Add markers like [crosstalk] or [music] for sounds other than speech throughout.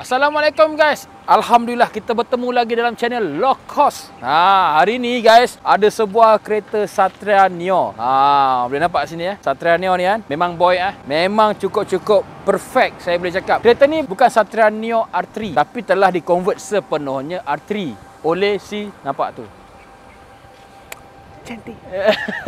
Assalamualaikum guys. Alhamdulillah kita bertemu lagi dalam channel Low Cost. Ha hari ni guys ada sebuah kereta Satria Neo. Ha boleh nampak sini ya. Eh? Satria Neo ni kan memang boy ah. Ha? Memang cukup-cukup perfect saya boleh cakap. Kereta ni bukan Satria Neo R3 tapi telah di convert sepenuhnya R3 oleh si nampak tu cantik.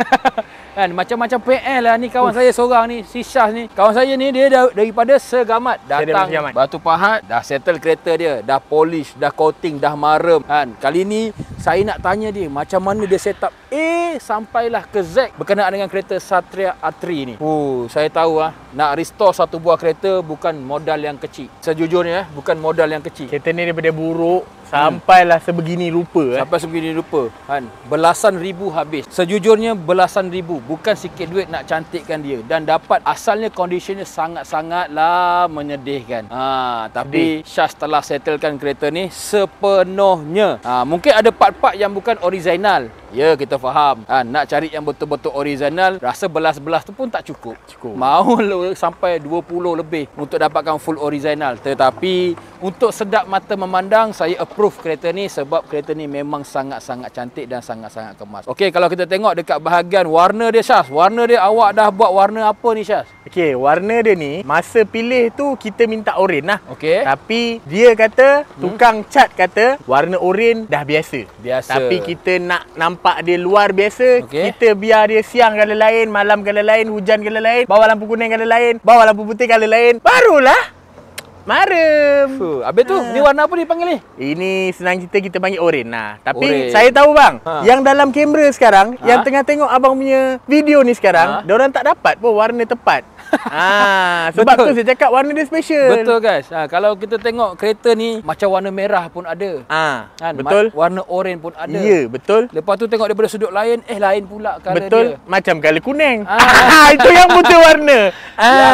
[laughs] kan macam-macam PL lah ni kawan Uf. saya seorang ni si Syah ni kawan saya ni dia dah, daripada Segamat datang Segamat. Batu Pahat dah settle kereta dia dah polish dah coating dah marem kan kali ni saya nak tanya dia macam mana dia set up eh sampailah ke Z berkenaan dengan kereta Satria Atri ni. Oh, uh, saya tahu ah, nak restore satu buah kereta bukan modal yang kecil. Sejujurnya eh, bukan modal yang kecil. Kereta ni daripada buruk sampailah hmm. sebegini rupa eh. Sampai sebegini rupa. Kan, belasan ribu habis. Sejujurnya belasan ribu, bukan sikit duit nak cantikkan dia dan dapat asalnya conditionnya sangat-sangatlah menyedihkan. Ha, tapi Syah setelah settlekan kereta ni sepenuhnya. Ha, mungkin ada part-part yang bukan original Ya kita faham ha, Nak cari yang betul-betul original Rasa belas-belas tu pun tak cukup Cukup Mau [laughs] sampai 20 lebih Untuk dapatkan full original Tetapi Untuk sedap mata memandang Saya approve kereta ni Sebab kereta ni memang sangat-sangat cantik Dan sangat-sangat kemas Okey kalau kita tengok dekat bahagian Warna dia Syaz Warna dia awak dah buat warna apa ni Syaz? Okey, warna dia ni masa pilih tu kita minta oren lah. Okey. Tapi dia kata hmm. tukang cat kata warna oren dah biasa. Biasa. Tapi kita nak nampak dia luar biasa, okay. kita biar dia siang kala lain, malam kala lain, hujan kala lain, bawa lampu kuning kala lain, bawa lampu putih kala lain, barulah Marem. Fuh. Habis tu, ha. ni warna apa dia panggil ni? Ini senang cerita kita panggil oren Nah, Tapi Orin. saya tahu bang, ha. yang dalam kamera sekarang, ha? yang tengah tengok abang punya video ni sekarang, ha? dia orang tak dapat pun warna tepat. [laughs] ha, sebab Betul. tu saya cakap warna dia special. Betul guys. Ha, kalau kita tengok kereta ni, macam warna merah pun ada. Ha. Kan? Betul. Ma- warna oren pun ada. Ya, betul. Lepas tu tengok daripada sudut lain, eh lain pula colour dia. Betul. Macam colour kuning. Ha. [laughs] Ha. Itu yang buta warna. Ha. Yang,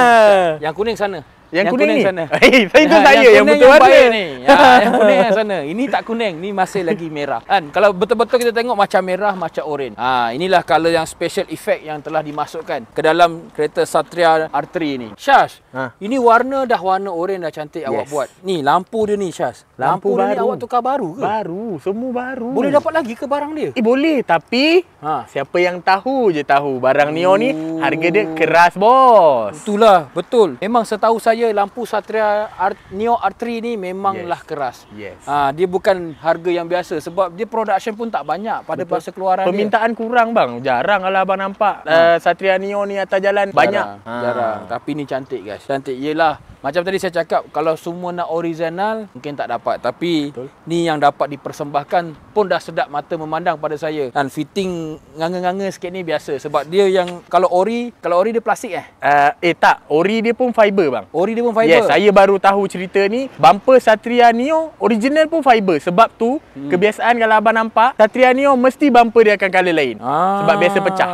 yang kuning sana. Yang kuning, kuning sana. [laughs] Eh, saya tu [laughs] saya yang, yang betul warna. Yang, ni. Ha, yang kuning yang sana. Ini tak kuning, ni masih lagi merah. Kan? Kalau betul-betul kita tengok macam merah, macam oren. Ha, inilah color yang special effect yang telah dimasukkan ke dalam kereta Satria R3 ni. Syaz, ha. ini warna dah warna oren dah cantik yes. awak buat. Ni lampu dia ni Syaz. Lampu, lampu baru. ni awak tukar baru ke? Baru, semua baru. Boleh dapat lagi ke barang dia? Eh boleh, tapi ha. siapa yang tahu je tahu. Barang Neo ni oh. harga dia keras bos. Itulah, betul. Memang setahu saya saya lampu Satria Art, Neo Artri ni memanglah yes. keras. Yes. Ha, dia bukan harga yang biasa sebab dia production pun tak banyak pada Betul. masa keluaran Permintaan dia. kurang bang. Jarang lah abang nampak ha. uh, Satria Neo ni atas jalan. Jarang. Banyak. Ha. Jarang. Ah. Tapi ni cantik guys. Cantik. Yelah. Macam tadi saya cakap kalau semua nak original mungkin tak dapat tapi Betul. ni yang dapat dipersembahkan pun dah sedap mata memandang pada saya dan fitting nganga-nganga sikit ni biasa sebab dia yang kalau ori kalau ori dia plastik eh uh, eh tak ori dia pun fiber bang ori story dia pun fiber. Yes, saya baru tahu cerita ni. Bumper Satria Neo original pun fiber. Sebab tu hmm. kebiasaan kalau abang nampak Satria Neo mesti bumper dia akan color lain. Ah. Sebab biasa pecah.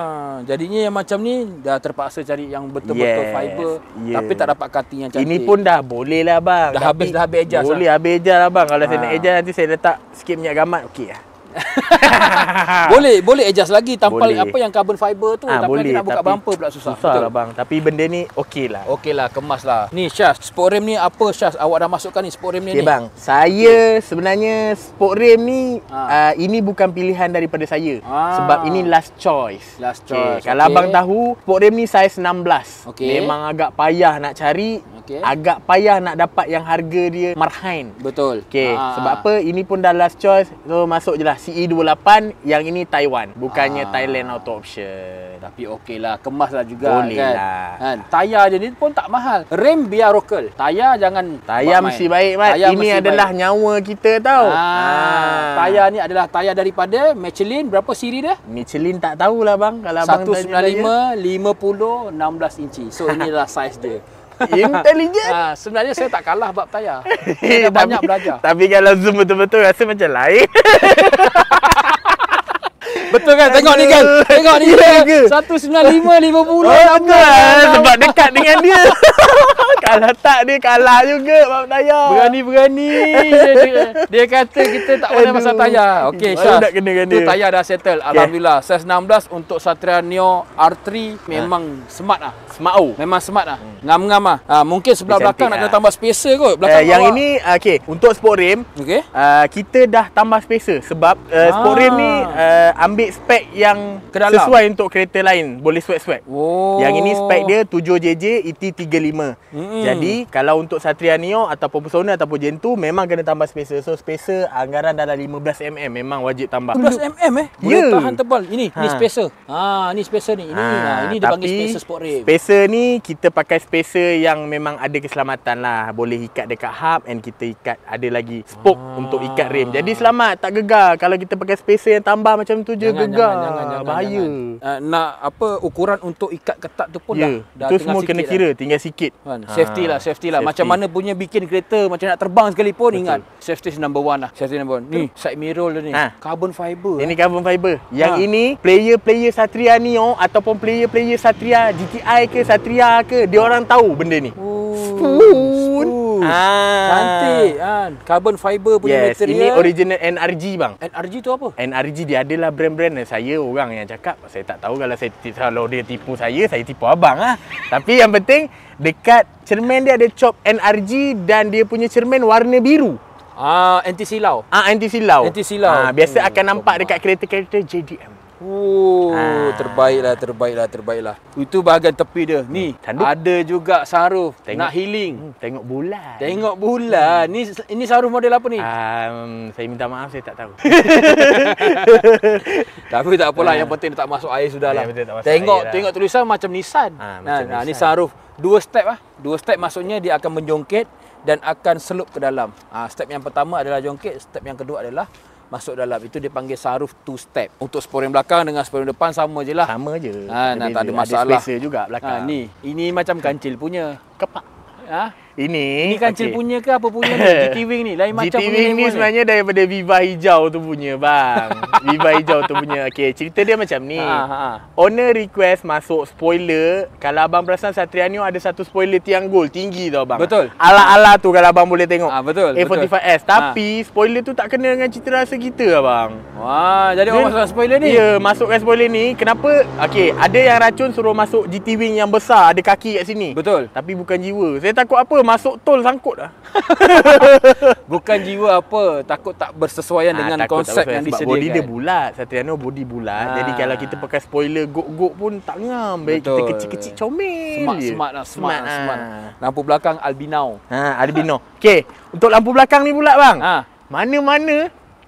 Jadinya yang macam ni dah terpaksa cari yang betul-betul yes. fiber yes. tapi tak dapat cutting yang cantik. Ini pun dah boleh lah abang. Dah habis dah habis ejas. Boleh lah. habis ejas lah abang. Kalau ha. saya nak ejas ah. nanti saya letak sikit minyak gamat Okey okeylah. [laughs] boleh boleh adjust lagi tampal boleh. apa yang carbon fiber tu ha, tapi boleh. nak buka tapi, bumper pula susah susah lah bang tapi benda ni ok lah ok lah kemas lah ni Syaz sport rim ni apa Syaz awak dah masukkan ni sport rim ni okay, ni bang saya sebenarnya sport rim ni ha. uh, ini bukan pilihan daripada saya ha. sebab ini last choice last choice okay. Okay. kalau abang tahu sport rim ni size 16 okay. memang agak payah nak cari okay. agak payah nak dapat yang harga dia marhain betul okay. ha. sebab apa ini pun dah last choice so masuk je lah CE28 Yang ini Taiwan Bukannya ha. Thailand auto option Tapi okey lah Kemas lah juga Boleh kan? lah kan? Tayar je ni pun tak mahal Rim biar rokel Tayar jangan Tayar mesti main. baik Mat tayar Ini adalah baik. nyawa kita tau ha. Ah, ha. Tayar ni adalah tayar daripada Michelin Berapa siri dia? Michelin tak tahulah bang Kalau 195, 50, 16 inci So inilah [laughs] size dia [laughs] Intelligent? Ha, sebenarnya saya tak kalah bab tayar. [laughs] Saya banyak belajar. Tapi kalau zoom betul-betul rasa macam lain. [laughs] Betul kan? Tengok ni kan. [laughs] Tengok ni. Satu sembilan lima lima puluh. Oh, sebab dekat dengan dia. [laughs] kalah tak dia kalah juga Pak Daya. Berani berani. Dia, dia, kata kita tak boleh masa tayar. okay Syaz. Tak kena kena. Tu tayar dah settle. Alhamdulillah. Size 16 untuk Satria Neo R3 memang ha? smart ah. Smart oh. Memang smart lah hmm. Ngam-ngam ah. mungkin sebelah belakang lah. nak kena tambah spacer kot. Eh, belakang yang ini okay untuk sport rim. Okey. Eh, kita dah tambah spacer sebab uh, sport rim ni ah. ambil ambil spek yang Kedalam. sesuai untuk kereta lain boleh swap-swap. Oh. Yang ini spek dia 7JJ ET35. mm Jadi kalau untuk Satria Neo ataupun Persona ataupun Gentu memang kena tambah spacer. So spacer anggaran dalam 15mm memang wajib tambah. 15mm eh? Boleh yeah. tahan tebal. Ini ha. ni spacer. Ha ni spacer ni. Ini ha. ha. ini dia panggil spacer sport rim. Spacer ni kita pakai spacer yang memang ada keselamatan lah. Boleh ikat dekat hub and kita ikat ada lagi spoke ha. untuk ikat rim. Jadi selamat tak gegar kalau kita pakai spacer yang tambah macam tu je jangan, gegar jangan, jangan, bahaya. Jangan. Uh, nak apa ukuran untuk ikat ketat tu pun yeah. dah dah tu semua kena kira dah. tinggal sikit. Kan, ha. Safety lah, safety lah. Macam mana punya bikin kereta macam nak terbang sekalipun Betul. ingat. Safety is number one lah. Safety number one. Ni side mirror dia ni. Ha. Carbon fiber. Ini eh. carbon fiber. Yang ha. ini player-player Satria ni oh, ataupun player-player Satria GTI ke Satria ke dia orang tahu benda ni. Oh. Ah. Cantik kan. Carbon fiber punya yes. material. Ini original NRG bang. NRG tu apa? NRG dia adalah brand-brand yang saya orang yang cakap. Saya tak tahu kalau saya kalau dia tipu saya, saya tipu abang ah. Tapi yang penting dekat cermin dia ada chop NRG dan dia punya cermin warna biru. Ah anti silau. Ah anti silau. Anti silau. Ah biasa hmm, akan nampak dekat kereta-kereta JDM. Oh, ha. terbaiklah, terbaiklah, terbaiklah. Itu bahagian tepi dia. Ni, hmm, Tanduk. ada juga saruf tengok, nak healing. Hmm, tengok bulan. Tengok bulan. Hmm. Ni ini saruf model apa ni? Um, saya minta maaf saya tak tahu. [laughs] Tapi tak apalah, ha. yang penting dia tak masuk air sudahlah. Ya, lah. tengok, air lah. tengok tulisan lah. macam nisan. Ha, ah, macam nah, ni saruf dua step ah. Dua step maksudnya dia akan menjongket dan akan selup ke dalam. Ha, step yang pertama adalah jongket, step yang kedua adalah masuk dalam itu dia panggil saruf two step untuk sporing belakang dengan sporing depan sama je lah sama je ha, nah, tak ada masalah ada juga belakang ha, ni ini macam kancil punya kepak ha? Ini Ini kan okay. punya ke apa punya ni? GT [laughs] Wing ni Lain macam punya. Wing ni sebenarnya ni. daripada Viva Hijau tu punya bang [laughs] Viva Hijau tu punya Okay cerita dia macam ni ha, ha, ha. Owner request masuk spoiler Kalau abang perasan Satrianio ada satu spoiler tiang gol Tinggi tau bang Betul Ala-ala tu kalau abang boleh tengok ha, Betul A45S betul. Tapi ha. spoiler tu tak kena dengan cerita rasa kita lah Wah jadi dia, orang masukkan spoiler ni Ya yeah, masukkan spoiler ni Kenapa Okay ada yang racun suruh masuk GT Wing yang besar Ada kaki kat sini Betul Tapi bukan jiwa Saya takut apa masuk tol sangkut lah. [laughs] Bukan jiwa apa, takut tak bersesuaian ha, dengan konsep yang disediakan. Sebab body dia bulat, Satriano body bulat. Ha. Jadi ah. kalau kita pakai spoiler gok-gok pun tak ngam. Baik Betul. kita kecil-kecil comel. Smart, lah, lah, smart smart, smart, ah. smart. Ha. Lampu belakang albino. Ha, albino. Okay, untuk lampu belakang ni pula bang. Ha. Mana-mana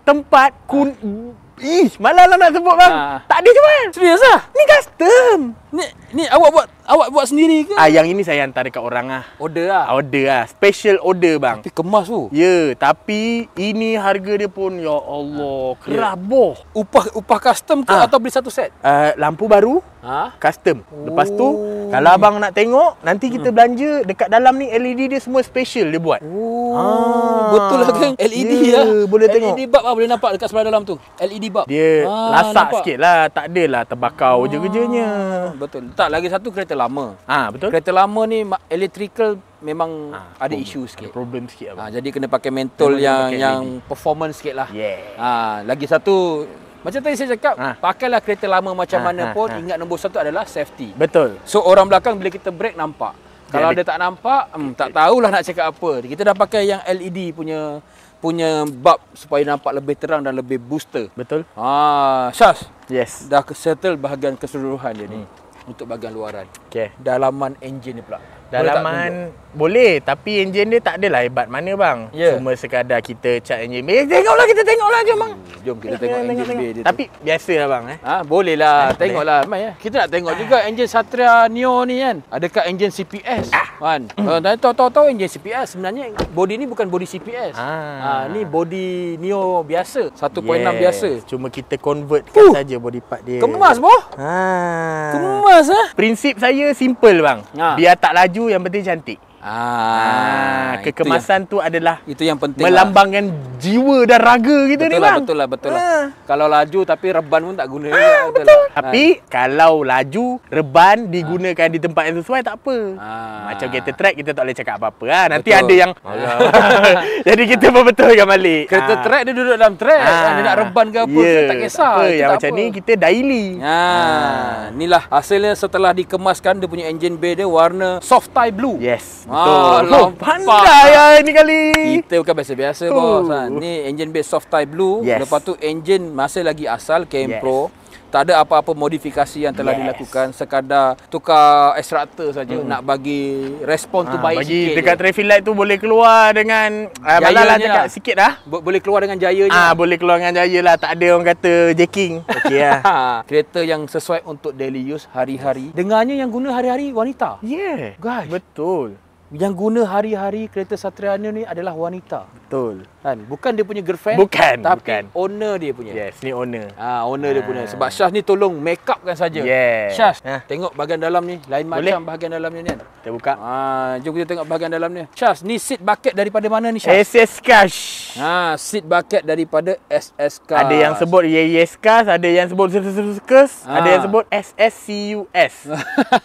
tempat kun... Ha. Ih, malah lah nak sebut bang. Ha. Tak ada cuman. Serius lah? Ni custom. Ni ni awak buat awak buat sendiri ke? Ah yang ini saya hantar dekat orang ah. Order ah. Order ah. Special order bang. Tapi kemas tu. Ya, yeah, tapi ini harga dia pun ya Allah, ha. Ya. kerabah. Yeah. Upah upah custom ke ha. atau beli satu set? Uh, lampu baru? Ha? Custom. Lepas tu oh. kalau abang nak tengok, nanti kita hmm. belanja dekat dalam ni LED dia semua special dia buat. Ha. Betul lah kan LED ya. Yeah, lah. Boleh LED tengok. LED bulb lah boleh nampak dekat sebelah dalam tu. LED bulb. Dia ha, lasak sikitlah, tak adalah terbakau ha. je kerjanya betul. Tak lagi satu kereta lama. Ha betul. Kereta lama ni electrical memang ha, ada problem. isu sikit. Ada problem sikit apa. Ha jadi kena pakai mentol memang yang pakai yang LED. performance sikit lah. Yeah. Ha lagi satu macam tadi saya cakap, ha. pakailah kereta lama macam ha, mana ha, pun ha. ingat nombor satu adalah safety. Betul. So orang belakang bila kita brake nampak. Kalau dia, tak nampak, hmm, tak tahulah nak cakap apa. Kita dah pakai yang LED punya punya bab supaya nampak lebih terang dan lebih booster. Betul. Ha, Syaz. Yes. Dah settle bahagian keseluruhan dia hmm untuk bahagian luaran. Okey. Dalaman enjin ni pula. Dalaman boleh, boleh tapi enjin dia tak adalah hebat mana bang. Yeah. Cuma sekadar kita cak enjin. Eh, tengoklah kita tengoklah jom bang. Hmm, jom kita tengok enjin dia, dia, dia. Tapi biasalah bang eh. Ah ha, eh, boleh lah tengoklah mai ya. Kita nak tengok juga enjin Satria Neo ni kan. Adakah enjin CPS? Ah. Kan. Ah. Hmm. Eh, Kalau tahu tahu tahu enjin CPS sebenarnya body ni bukan body CPS. Ah. Ha ni body Neo biasa 1.6 yes. biasa. Cuma kita convertkan uh. saja body part dia. Kemas boh? Ha. Kemas ah. Ha? Prinsip saya simple bang. Ha. Biar tak laju baju yang penting cantik. Ah, ah kekemasan tu adalah itu yang penting lah. melambangkan lah. jiwa dan raga kita betul ni lah, bang. Betul lah, betul lah. ah. lah. Kalau laju tapi reban pun tak guna. Ah, betul. betul lah. Tapi ah. kalau laju, reban digunakan ah. di tempat yang sesuai tak apa. Ah. Macam kereta trek kita tak boleh cakap apa-apa lah. Nanti betul. ada yang [laughs] Jadi kita pun betulkan balik. Kereta ah. track dia duduk dalam trek. ah. dia nak reban ke apa yeah. kita tak kisah. apa. yang tak macam apa. ni kita daily. Ha, ah. ah. inilah hasilnya setelah dikemaskan dia punya engine bay dia warna soft tie blue. Yes. Betul. Ah, oh, pandai ya ini kali. Kita bukan biasa-biasa uh. bos. Ha. Ni engine base soft tie blue. Yes. Lepas tu engine masih lagi asal KM yes. Pro. Tak ada apa-apa modifikasi yang telah yes. dilakukan sekadar tukar extractor saja hmm. nak bagi respon ha, tu ah, baik bagi sikit. Bagi dekat je. traffic light tu boleh keluar dengan uh, ah, balalah lah. cakap lah. sikit dah. Bo- boleh keluar dengan jayanya. Ah ha, boleh keluar dengan lah. tak ada orang kata jacking. Okeylah. ha, [laughs] kereta yang sesuai untuk daily use hari-hari. Dengarnya yang guna hari-hari wanita. Yeah. Guys. Betul yang guna hari-hari kereta Satriana ni adalah wanita. Betul. Kan? Bukan dia punya girlfriend. Bukan. Tapi bukan. owner dia punya. Yes, ni owner. Ah, ha, owner ha. dia punya. Ah. Sebab Syah ni tolong make up kan saja. Yes. Syah, ha. tengok bahagian dalam ni. Lain Boleh. macam bahagian dalam ni, ni. Kita buka. Ah, ha, jom kita tengok bahagian dalam ni. Syah, ni seat bucket daripada mana ni Syah? SS Cash. Ha, seat bucket daripada SS Cash. Ada yang sebut YS Cash, ada yang sebut Sirkus, ah. ada yang sebut C U S. [laughs]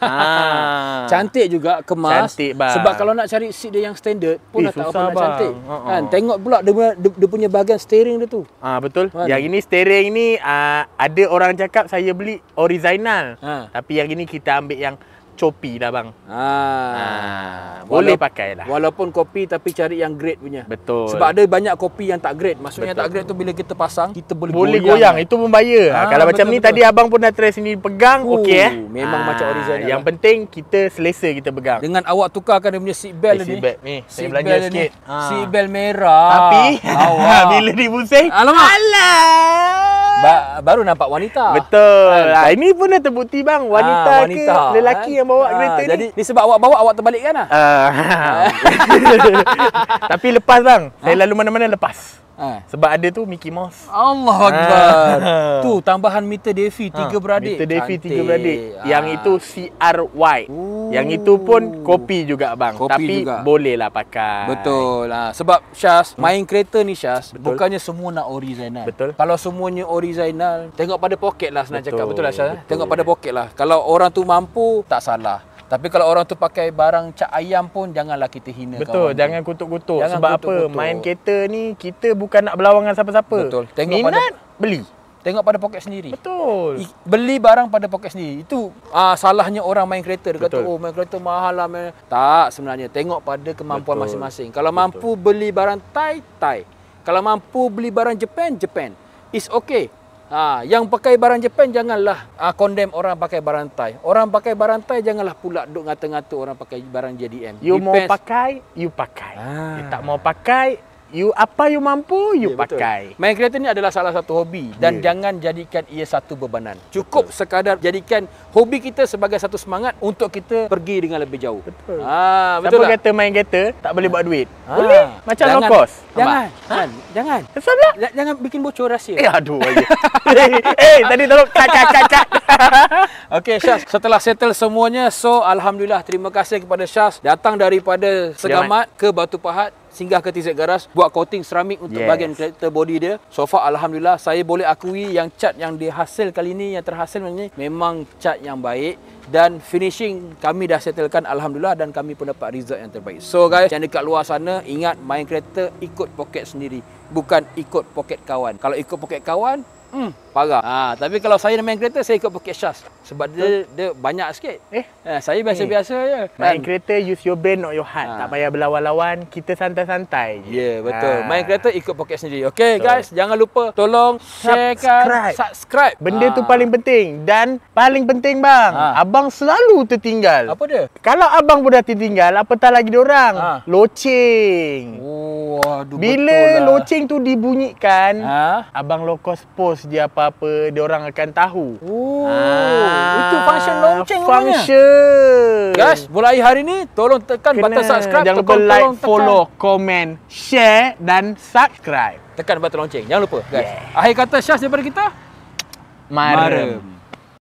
Ha. Cantik juga kemas. Cantik, bang. Sebab kalau nak cari seat dia yang standard, pun eh, dah tak apa-apa cantik. Ha, ha. Kan, tengok pula dia punya dia, dia punya bahagian steering dia tu. Ah ha, betul. Ha, yang ini steering ni uh, ada orang cakap saya beli original. Ha. Tapi yang ini kita ambil yang copi lah bang. Ah, ha. Boleh pakai lah. Walaupun kopi tapi cari yang grade punya. Betul. Sebab ada banyak kopi yang tak grade. Maksudnya betul. yang tak grade tu bila kita pasang kita boleh, boleh goyang. Boleh goyang. Itu pun bahaya. Ha, ah, ah, kalau betul, macam betul, ni tadi abang pun dah try sini pegang uh, okey eh. Memang ha. macam original. Yang lah. penting kita selesa kita pegang. Dengan awak tukarkan dia punya seat belt eh, ni. Seat belt ni. Saya belanja sikit. Ha. Seat belt merah. Tapi [laughs] bila dibusing. Alamak. Alamak ba- baru nampak wanita. Betul. Ha, ini pun dah terbukti bang, wanita, ah, ha, wanita ke lelaki ha, yang bawa ha, kereta jadi, ni. Jadi sebab awak bawa awak terbalikkanlah. Uh, [laughs] Tapi lepas bang, ha? saya lalu mana-mana lepas. Ha. Sebab ada tu Mickey Mouse. Allah ha. Akbar. Tu tambahan meter Devi ha. tiga beradik. Meter Devi Cantik. tiga beradik. Ha. Yang itu CRY. Yang itu pun kopi juga bang. Kopi Tapi juga. bolehlah pakai. Betul. Ha. Sebab Syaz, hmm. main kereta ni Syaz, Betul. bukannya semua nak original. Betul. Kalau semuanya original, tengok pada poket lah senang Betul. cakap. Betul lah Syaz. Eh? Betul. Tengok pada poket lah. Kalau orang tu mampu, tak salah. Tapi kalau orang tu pakai barang cak ayam pun janganlah kita hina Betul, kawan jangan kutuk-kutuk. Jangan Sebab kutuk-kutuk. apa? Main kereta ni kita bukan nak berlawan dengan siapa-siapa. Betul. Tengok Minat, pada beli. Tengok pada poket sendiri. Betul. I, beli barang pada poket sendiri. Itu uh, salahnya orang main kereta. Dia Betul. kata, oh main kereta mahal lah. Main. Tak sebenarnya. Tengok pada kemampuan masing-masing. Kalau Betul. mampu beli barang Thai, Thai. Kalau mampu beli barang Japan, Japan. It's okay. Ha, yang pakai barang Jepun janganlah ha, condemn orang pakai barang Thai. Orang pakai barang Thai janganlah pula duk ngata-ngata orang pakai barang JDM. You mau pakai, you pakai. Ha. You tak mau pakai, You apa you mampu you yeah, ya, pakai. Betul. Main kereta ni adalah salah satu hobi dan yeah. jangan jadikan ia satu bebanan. Cukup betul. sekadar jadikan hobi kita sebagai satu semangat untuk kita pergi dengan lebih jauh. Betul. Ha betul. Siapa tak? kata main kereta tak boleh buat duit? Ha. Boleh. Macam jangan, low cost. Jangan. Ha? Jangan. Jangan bikin bocor rahsia. Eh aduh. [laughs] Eh, eh, tadi tolong kak kak [laughs] Okey Syaz, setelah settle semuanya, so alhamdulillah terima kasih kepada Syaz datang daripada Segamat ke Batu Pahat singgah ke TZ Garas buat coating seramik untuk yes. bahagian character body dia. So far alhamdulillah saya boleh akui yang cat yang dihasil kali ini yang terhasil ni memang cat yang baik dan finishing kami dah settlekan alhamdulillah dan kami pun dapat result yang terbaik. So guys yang dekat luar sana ingat main kereta ikut poket sendiri bukan ikut poket kawan. Kalau ikut poket kawan, hmm Parah. Ha, tapi kalau saya main kereta, saya ikut pakai syas. Sebab dia, dia banyak sikit. Eh? Ha, saya biasa-biasa eh. je. Main kan? kereta, use your brain, not your heart. Ha. Tak payah berlawan-lawan. Kita santai-santai je. Yeah, betul. Ha. Main kereta, ikut pakai sendiri. Okay, betul. guys. Jangan lupa tolong share subscribe. Benda ha. tu paling penting. Dan paling penting, bang. Ha. Abang selalu tertinggal. Apa dia? Kalau abang pun dah tertinggal, apatah lagi diorang. Ha. Loceng. Oh, aduh, Bila betul lah. loceng tu dibunyikan, ha? abang lokos post dia apa apa-apa dia orang akan tahu. Oh, ah, itu function lonceng punya. Function. Guys, mulai hari ni tolong tekan Kena. butang subscribe, jangan lupa like, tekan. follow, komen, share dan subscribe. Tekan butang lonceng, jangan lupa guys. Yeah. Akhir kata Syah daripada kita. Marem. Marem.